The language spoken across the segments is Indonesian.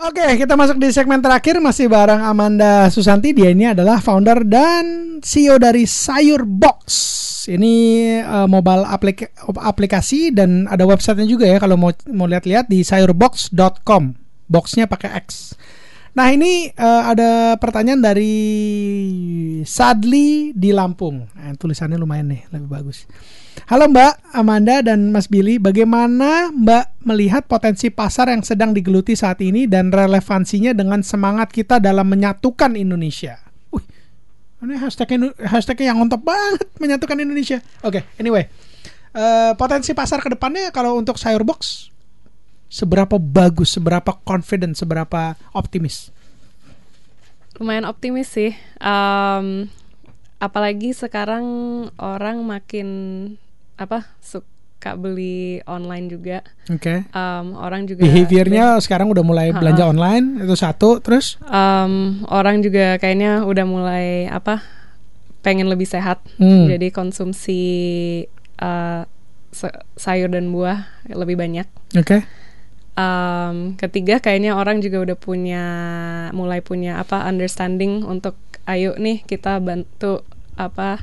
Oke, kita masuk di segmen terakhir masih bareng Amanda Susanti. Dia ini adalah founder dan CEO dari Sayur Box. Ini uh, mobile aplika aplikasi dan ada websitenya juga ya kalau mau mau lihat-lihat di sayurbox.com. Boxnya pakai X. Nah ini uh, ada pertanyaan dari Sadli di Lampung. Nah, tulisannya lumayan nih, lebih bagus. Halo Mbak Amanda dan Mas Billy, bagaimana Mbak melihat potensi pasar yang sedang digeluti saat ini dan relevansinya dengan semangat kita dalam menyatukan Indonesia? Wih, ini hashtagnya, hashtagnya yang untuk banget, menyatukan Indonesia. Oke, okay, anyway. Uh, potensi pasar kedepannya kalau untuk sayur box, seberapa bagus, seberapa confident, seberapa optimis? Lumayan optimis sih. Um, apalagi sekarang orang makin apa suka beli online juga. Oke. Okay. Um, orang juga behaviornya beli, sekarang udah mulai uh-uh. belanja online itu satu terus. Um, orang juga kayaknya udah mulai apa pengen lebih sehat. Hmm. Jadi konsumsi uh, sayur dan buah lebih banyak. Oke. Okay. Um, ketiga kayaknya orang juga udah punya mulai punya apa understanding untuk ayo nih kita bantu apa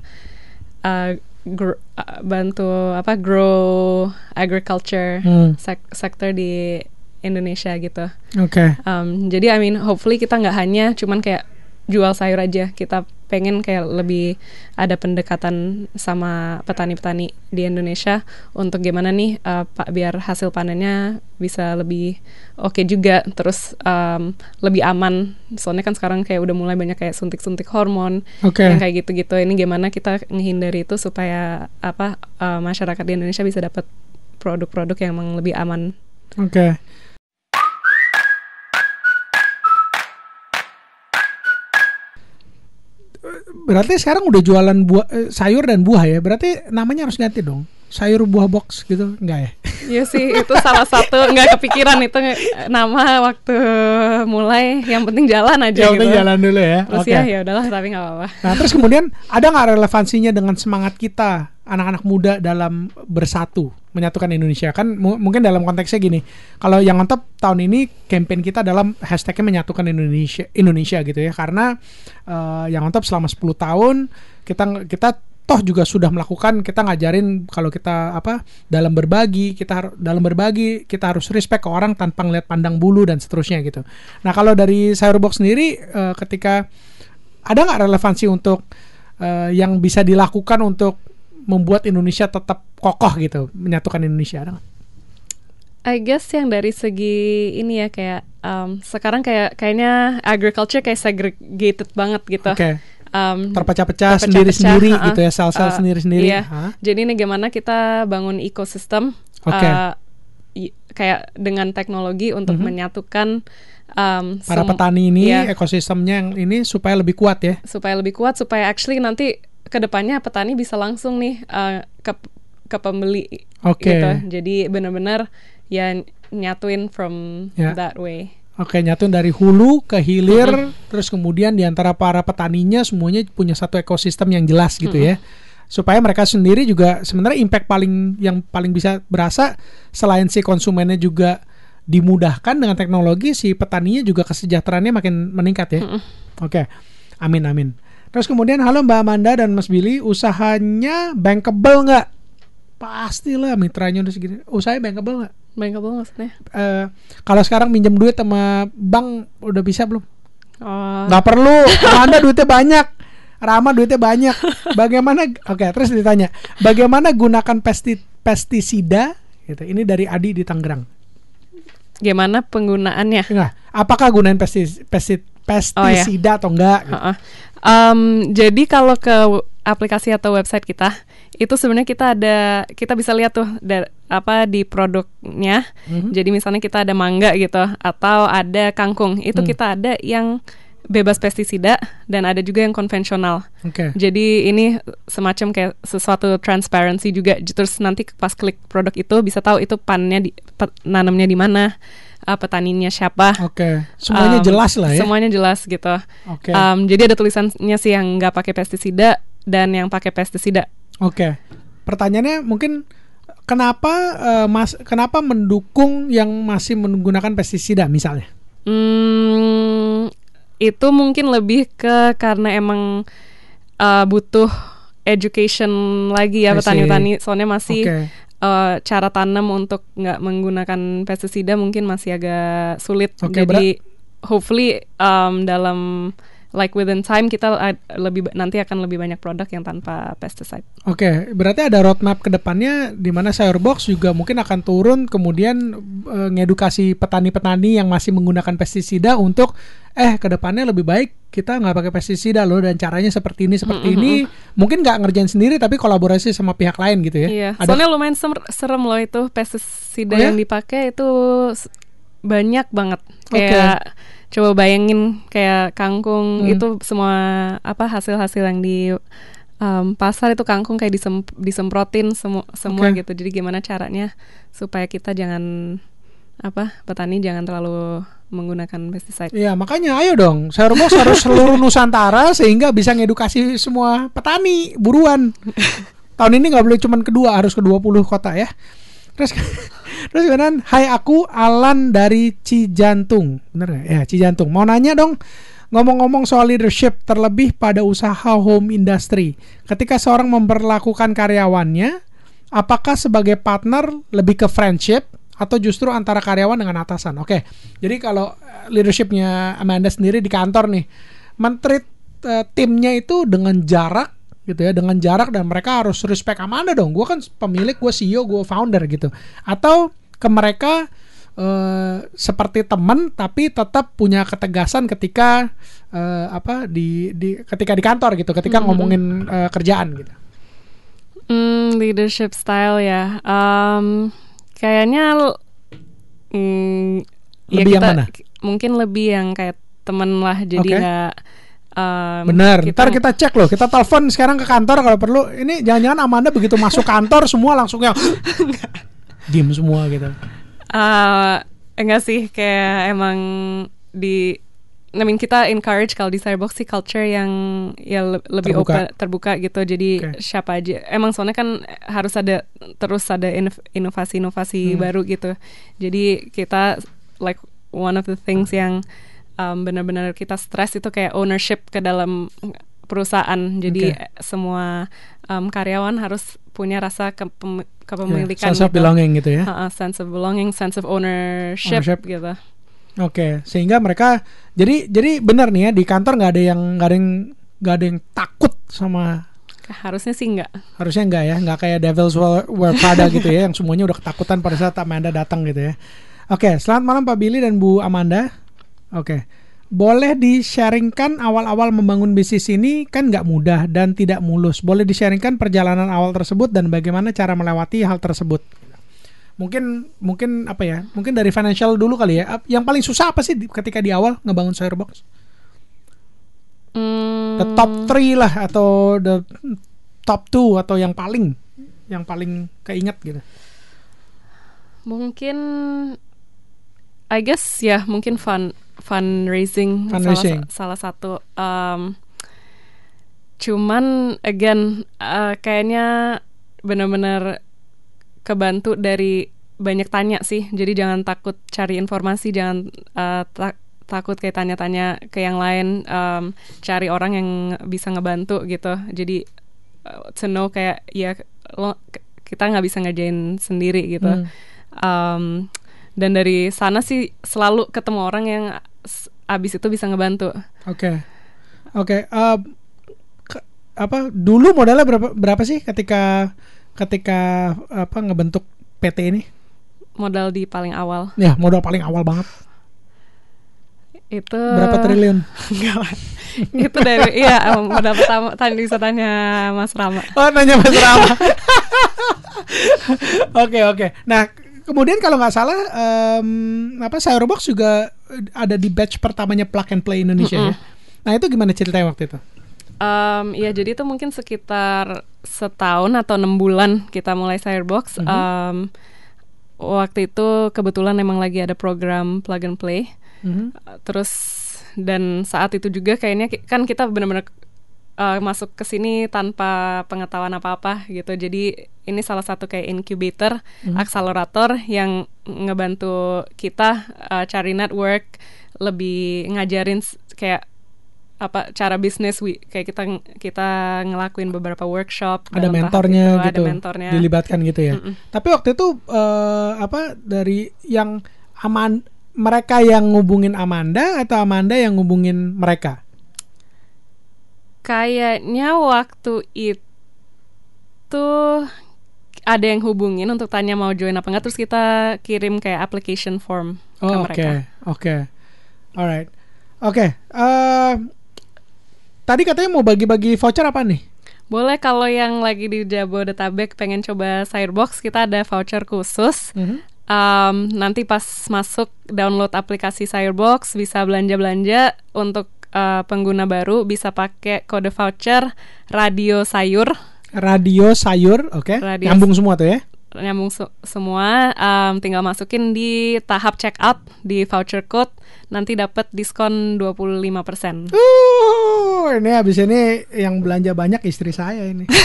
uh, gr uh, bantu apa grow agriculture hmm. sek sektor di Indonesia gitu. Oke. Okay. Um, jadi I mean hopefully kita nggak hanya cuman kayak jual sayur aja kita pengen kayak lebih ada pendekatan sama petani-petani di Indonesia untuk gimana nih uh, pak biar hasil panennya bisa lebih oke okay juga terus um, lebih aman soalnya kan sekarang kayak udah mulai banyak kayak suntik-suntik hormon okay. yang kayak gitu-gitu ini gimana kita menghindari itu supaya apa uh, masyarakat di Indonesia bisa dapat produk-produk yang lebih aman. Oke. Okay. berarti sekarang udah jualan buah eh, sayur dan buah ya. Berarti namanya harus ganti dong. Sayur buah box gitu enggak ya? Iya sih, itu salah satu enggak kepikiran itu nama waktu mulai yang penting jalan aja yang gitu. penting jalan dulu ya. Terus okay. ya ya udahlah tapi nggak apa-apa. Nah, terus kemudian ada nggak relevansinya dengan semangat kita anak-anak muda dalam bersatu? menyatukan Indonesia kan mungkin dalam konteksnya gini kalau yang on top tahun ini campaign kita dalam hashtagnya menyatukan Indonesia Indonesia gitu ya karena uh, yang on top selama 10 tahun kita kita toh juga sudah melakukan kita ngajarin kalau kita apa dalam berbagi kita dalam berbagi kita harus respect ke orang tanpa ngeliat pandang bulu dan seterusnya gitu. Nah kalau dari Cyberbox sendiri uh, ketika ada nggak relevansi untuk uh, yang bisa dilakukan untuk membuat Indonesia tetap kokoh gitu menyatukan Indonesia ada I guess yang dari segi ini ya kayak um, sekarang kayak kayaknya agriculture kayak segregated banget gitu. Okay. Um, terpecah-pecah sendiri-sendiri uh, gitu ya uh-uh. sel-sel uh, sendiri-sendiri. Iya. Jadi ini gimana kita bangun ekosistem okay. uh, kayak dengan teknologi untuk mm -hmm. menyatukan um, para petani ini yeah. ekosistemnya yang ini supaya lebih kuat ya supaya lebih kuat supaya actually nanti kedepannya petani bisa langsung nih uh, ke ke pembeli okay. gitu jadi benar-benar ya nyatuin from yeah. that way Oke, nyatuin dari hulu ke hilir, mm -hmm. terus kemudian diantara para petaninya semuanya punya satu ekosistem yang jelas gitu mm -hmm. ya. Supaya mereka sendiri juga sebenarnya impact paling yang paling bisa berasa selain si konsumennya juga dimudahkan dengan teknologi, si petaninya juga kesejahteraannya makin meningkat ya. Mm -hmm. Oke. Amin amin. Terus kemudian halo Mbak Amanda dan Mas Billy, usahanya bankable nggak? pastilah mitranya udah segini. Oh saya bankable nggak? Bankable maksudnya? Uh, eh, kalau sekarang minjem duit sama bank udah bisa belum? Oh. Gak perlu. Anda duitnya banyak. Rama duitnya banyak. Bagaimana? Oke, okay, terus ditanya, bagaimana gunakan pesti, pestisida? Gitu. Ini dari Adi di Tangerang. Gimana penggunaannya? Nah, apakah gunain pestis, pesti pestisida oh, iya. atau enggak? Gitu. Uh -uh. Um, jadi kalau ke aplikasi atau website kita itu sebenarnya kita ada kita bisa lihat tuh dari apa di produknya. Mm-hmm. Jadi misalnya kita ada mangga gitu atau ada kangkung, itu mm. kita ada yang bebas pestisida dan ada juga yang konvensional. Okay. Jadi ini semacam kayak sesuatu transparansi juga. Terus nanti pas klik produk itu bisa tahu itu pannya di nanamnya di mana, uh, petaninya siapa. Oke. Okay. Semuanya um, jelas lah ya. Semuanya jelas gitu. Oke. Okay. Um, jadi ada tulisannya sih yang nggak pakai pestisida, dan yang pakai pestisida. Oke. Okay. Pertanyaannya mungkin kenapa uh, mas kenapa mendukung yang masih menggunakan pestisida misalnya? Hmm, itu mungkin lebih ke karena emang uh, butuh education lagi ya petani-petani soalnya masih okay. uh, eh, cara tanam untuk nggak menggunakan pestisida mungkin masih agak sulit. Okay, Jadi hopefully um, dalam like within time kita lebih nanti akan lebih banyak produk yang tanpa pesticide. Oke, okay, berarti ada roadmap kedepannya di mana sayur juga mungkin akan turun kemudian e, ngedukasi petani-petani yang masih menggunakan pestisida untuk eh kedepannya lebih baik kita nggak pakai pestisida loh dan caranya seperti ini seperti mm -hmm. ini mungkin nggak ngerjain sendiri tapi kolaborasi sama pihak lain gitu ya. Iya, ada... soalnya lumayan serem loh itu pestisida oh, ya? yang dipakai itu banyak banget kayak okay coba bayangin kayak kangkung hmm. itu semua apa hasil-hasil yang di um, pasar itu kangkung kayak disem, disemprotin semu, semua okay. gitu. Jadi gimana caranya supaya kita jangan apa petani jangan terlalu menggunakan pestisida. Iya, makanya ayo dong. saya harus seluruh Nusantara sehingga bisa ngedukasi semua petani buruan. Tahun ini nggak boleh cuman kedua, harus ke 20 kota ya. Terus Terus gimana? hai aku Alan dari Cijantung. Bener gak? Ya, Cijantung. Mau nanya dong, ngomong-ngomong soal leadership terlebih pada usaha home industry. Ketika seorang memperlakukan karyawannya, apakah sebagai partner lebih ke friendship atau justru antara karyawan dengan atasan? Oke, jadi kalau eh, leadershipnya Amanda sendiri di kantor nih, menteri uh, timnya itu dengan jarak gitu ya dengan jarak dan mereka harus respect sama anda dong gue kan pemilik gue CEO gue founder gitu atau ke mereka uh, seperti teman tapi tetap punya ketegasan ketika uh, apa di, di ketika di kantor gitu ketika mm -hmm. ngomongin uh, kerjaan gitu mm, leadership style ya um, kayaknya mm, lebih ya kita, yang mana mungkin lebih yang kayak temen lah jadi okay. gak Um, Benar. Ntar kita cek loh. Kita telepon sekarang ke kantor kalau perlu. Ini jangan-jangan Amanda begitu masuk kantor semua langsung yang diem semua gitu. Uh, enggak sih kayak emang di I mean kita encourage kalau di Cyberbox sih culture yang ya le lebih terbuka. open terbuka gitu jadi okay. siapa aja emang soalnya kan harus ada terus ada inovasi-inovasi hmm. baru gitu jadi kita like one of the things yang um, benar-benar kita stres itu kayak ownership ke dalam perusahaan. Jadi okay. semua um, karyawan harus punya rasa kepem kepemilikan. Yeah, sense gitu. of belonging gitu ya. Uh, uh, sense of belonging, sense of ownership, ownership. gitu. Oke, okay. sehingga mereka jadi jadi benar nih ya di kantor nggak ada yang nggak ada yang nggak ada yang takut sama harusnya sih nggak harusnya nggak ya nggak kayak Devils Wear Prada gitu ya yang semuanya udah ketakutan pada saat Amanda datang gitu ya oke selamat malam Pak Billy dan Bu Amanda Oke. Okay. Boleh di-sharingkan awal-awal membangun bisnis ini kan nggak mudah dan tidak mulus. Boleh di-sharingkan perjalanan awal tersebut dan bagaimana cara melewati hal tersebut. Mungkin mungkin apa ya? Mungkin dari financial dulu kali ya. Yang paling susah apa sih ketika di awal ngebangun Sharebox? Hmm. The top three lah atau the top two atau yang paling yang paling keinget gitu. Mungkin I guess ya mungkin fun fundraising, fundraising. Salah, salah satu. Um, cuman again uh, kayaknya benar-benar kebantu dari banyak tanya sih. Jadi jangan takut cari informasi, jangan uh, ta takut kayak tanya-tanya ke yang lain, um, cari orang yang bisa ngebantu gitu. Jadi uh, to kayak ya lo kita nggak bisa ngerjain sendiri gitu. Hmm. Um, dan dari sana sih selalu ketemu orang yang abis itu bisa ngebantu. Oke, okay. oke. Okay. Uh, eh, apa dulu modalnya berapa berapa sih ketika ketika apa ngebentuk PT ini? Modal di paling awal. Ya modal paling awal banget. Itu berapa triliun? Enggak itu dari iya modal pertama tadi bisa tanya Mas Rama. Oh nanya Mas Rama. Oke oke. Okay, okay. Nah Kemudian kalau nggak salah um, apa Cyberbox juga ada di batch pertamanya Plug and Play Indonesia mm -hmm. ya. Nah, itu gimana ceritanya waktu itu? Um, ya jadi itu mungkin sekitar setahun atau enam bulan kita mulai Cyberbox. Mm -hmm. um, waktu itu kebetulan emang lagi ada program plug and play. Mm -hmm. Terus dan saat itu juga kayaknya kan kita benar-benar uh, masuk ke sini tanpa pengetahuan apa-apa gitu. Jadi ini salah satu kayak incubator, hmm. akselerator yang ngebantu kita uh, cari network, lebih ngajarin kayak apa cara bisnis wi, kayak kita kita ngelakuin beberapa workshop ada mentornya gitu, gitu ada mentornya dilibatkan gitu ya mm -mm. tapi waktu itu uh, apa dari yang aman mereka yang ngubungin Amanda atau Amanda yang ngubungin mereka kayaknya waktu itu ada yang hubungin untuk tanya mau join apa enggak terus kita kirim kayak application form oh, ke okay. mereka. Oke. Okay. Oke. Alright. Oke. Okay. Uh, eh, tadi katanya mau bagi-bagi voucher apa nih? Boleh kalau yang lagi di Jabodetabek pengen coba box kita ada voucher khusus. Mm -hmm. um, nanti pas masuk download aplikasi Sirebox bisa belanja-belanja untuk uh, pengguna baru bisa pakai kode voucher radio sayur. Radio sayur, oke. Okay. Nyambung semua tuh ya? Nyambung su- semua. Um, tinggal masukin di tahap check out di voucher code nanti dapat diskon 25%. persen. Uhuh, ini habis ini yang belanja banyak istri saya ini.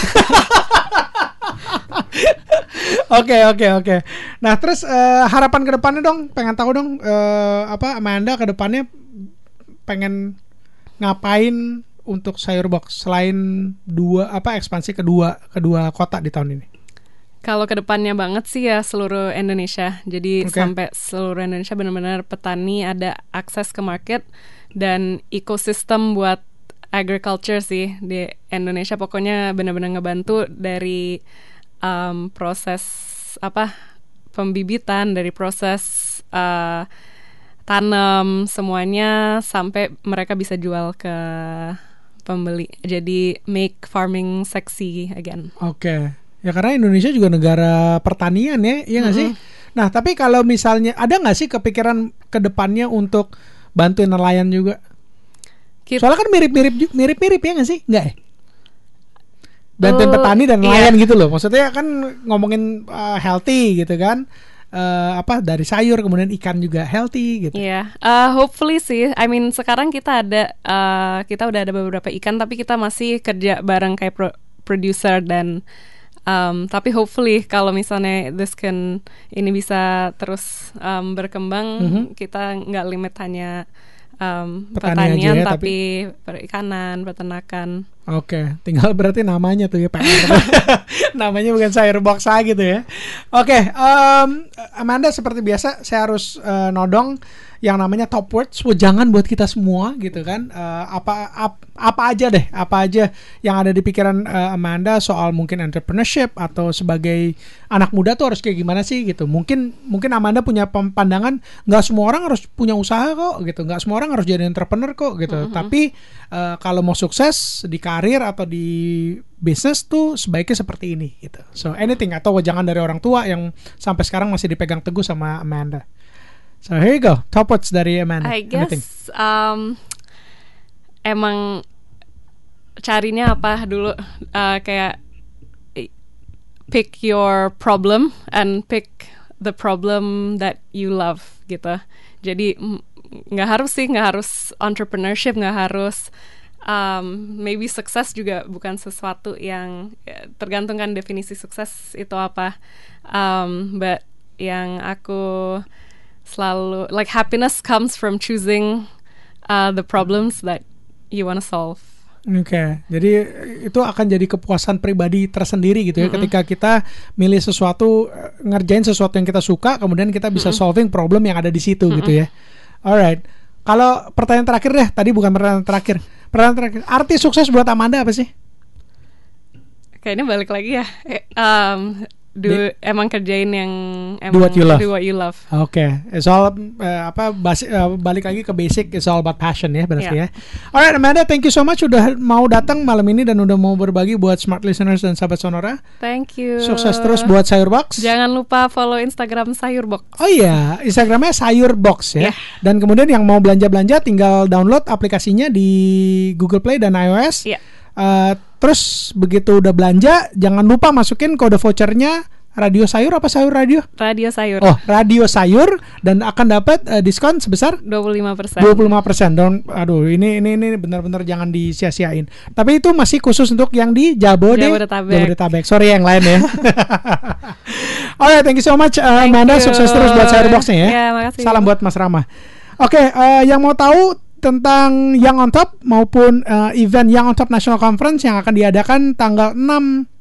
Oke oke oke. Nah terus uh, harapan kedepannya dong, pengen tahu dong uh, apa Amanda kedepannya pengen ngapain untuk sayur box selain dua apa ekspansi kedua kedua kota di tahun ini? Kalau kedepannya banget sih ya seluruh Indonesia. Jadi okay. sampai seluruh Indonesia benar-benar petani ada akses ke market dan ekosistem buat agriculture sih di Indonesia. Pokoknya benar-benar ngebantu dari um, proses apa pembibitan dari proses uh, tanam semuanya sampai mereka bisa jual ke pembeli. Jadi make farming sexy again. Oke. Okay. Ya karena Indonesia juga negara pertanian ya, iya nggak mm -hmm. sih? Nah tapi kalau misalnya ada nggak sih kepikiran ke depannya untuk bantuin nelayan juga? Soalnya kan mirip-mirip mirip-mirip ya nggak sih? Nggak ya? Bantuin oh, petani dan iya. nelayan iya. gitu loh. Maksudnya kan ngomongin uh, healthy gitu kan uh, apa dari sayur kemudian ikan juga healthy gitu. Iya, yeah. uh, hopefully sih. I mean sekarang kita ada uh, kita udah ada beberapa ikan tapi kita masih kerja bareng kayak pro producer dan um, tapi hopefully kalau misalnya this can ini bisa terus um, berkembang mm -hmm. kita nggak limit hanya um, pertanian, ya, tapi, tapi perikanan, peternakan. Oke, tinggal berarti namanya tuh ya PR. namanya bukan Firebox saya gitu ya. Oke, um, Amanda seperti biasa saya harus uh, nodong yang namanya top words jangan buat kita semua gitu kan. Uh, apa ap, apa aja deh, apa aja yang ada di pikiran uh, Amanda soal mungkin entrepreneurship atau sebagai anak muda tuh harus kayak gimana sih gitu. Mungkin mungkin Amanda punya pandangan nggak semua orang harus punya usaha kok gitu. nggak semua orang harus jadi entrepreneur kok gitu. Mm -hmm. Tapi uh, kalau mau sukses di karir atau di bisnis tuh sebaiknya seperti ini gitu. So anything atau jangan dari orang tua yang sampai sekarang masih dipegang teguh sama Amanda. So here you go, top words dari Amanda. I guess anything. um, emang carinya apa dulu uh, kayak pick your problem and pick the problem that you love gitu. Jadi nggak harus sih nggak harus entrepreneurship nggak harus um, maybe sukses juga bukan sesuatu yang ya, tergantung kan definisi sukses itu apa um, but yang aku selalu like happiness comes from choosing uh, the problems that you wanna solve Oke, okay. jadi itu akan jadi kepuasan pribadi tersendiri gitu ya. Mm -hmm. Ketika kita milih sesuatu, eh, ngerjain sesuatu yang kita suka, kemudian kita bisa mm -hmm. solving problem yang ada di situ mm -hmm. gitu ya. Alright, kalau pertanyaan terakhir deh, tadi bukan pertanyaan terakhir. Pertanyaan terakhir, arti sukses buat Amanda apa sih? Kayaknya balik lagi ya. Eh, um, do emang kerjain yang emang do what you love. love. Oke, okay. it's all uh, apa basi, uh, balik lagi ke basic it's all about passion ya berarti yeah. ya. Alright Amanda, thank you so much sudah mau datang malam ini dan udah mau berbagi buat smart listeners dan sahabat Sonora. Thank you. Sukses terus buat Sayurbox. Jangan lupa follow Instagram Sayurbox. Oh iya, yeah. Instagramnya Sayurbox ya. Yeah. Dan kemudian yang mau belanja-belanja tinggal download aplikasinya di Google Play dan iOS. Yeah. Uh, Terus begitu udah belanja, jangan lupa masukin kode vouchernya radio sayur apa sayur radio? Radio sayur. Oh, radio sayur dan akan dapat uh, diskon sebesar 25%. 25%. Dan aduh, ini ini ini benar-benar jangan disia-siain. Tapi itu masih khusus untuk yang di Jabode, Jabodetabek. Jabodetabek. Sorry yang lain ya. Alright, thank you so much uh, Amanda, sukses terus buat sayur boxnya ya. ya makasih. Salam buat Mas Rama. Oke, okay, uh, eh, yang mau tahu tentang Young on Top maupun uh, event Young on Top National Conference yang akan diadakan tanggal 6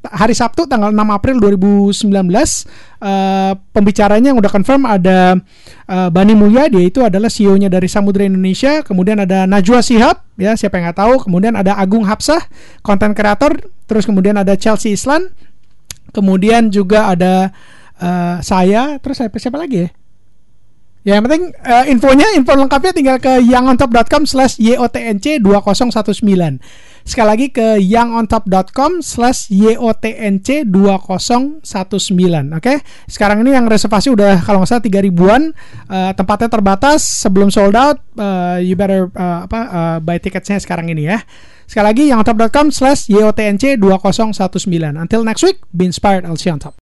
hari Sabtu tanggal 6 April 2019. Uh, eh, pembicaranya yang udah confirm ada uh, Bani Mulya, dia itu adalah CEO-nya dari Samudra Indonesia, kemudian ada Najwa Sihab, ya siapa yang nggak tahu, kemudian ada Agung Hapsah, konten kreator, terus kemudian ada Chelsea Islan, kemudian juga ada uh, saya, terus siapa, siapa lagi ya? Ya yang penting uh, infonya, info lengkapnya tinggal ke yangontop.com slash YOTNC 2019. Sekali lagi ke yangontop.com slash YOTNC 2019. Oke, okay? sekarang ini yang reservasi udah kalau nggak salah 3 ribuan. Uh, tempatnya terbatas, sebelum sold out, uh, you better uh, apa uh, buy tiketnya sekarang ini ya. Sekali lagi yangontop.com slash YOTNC 2019. Until next week, be inspired, I'll see you on top.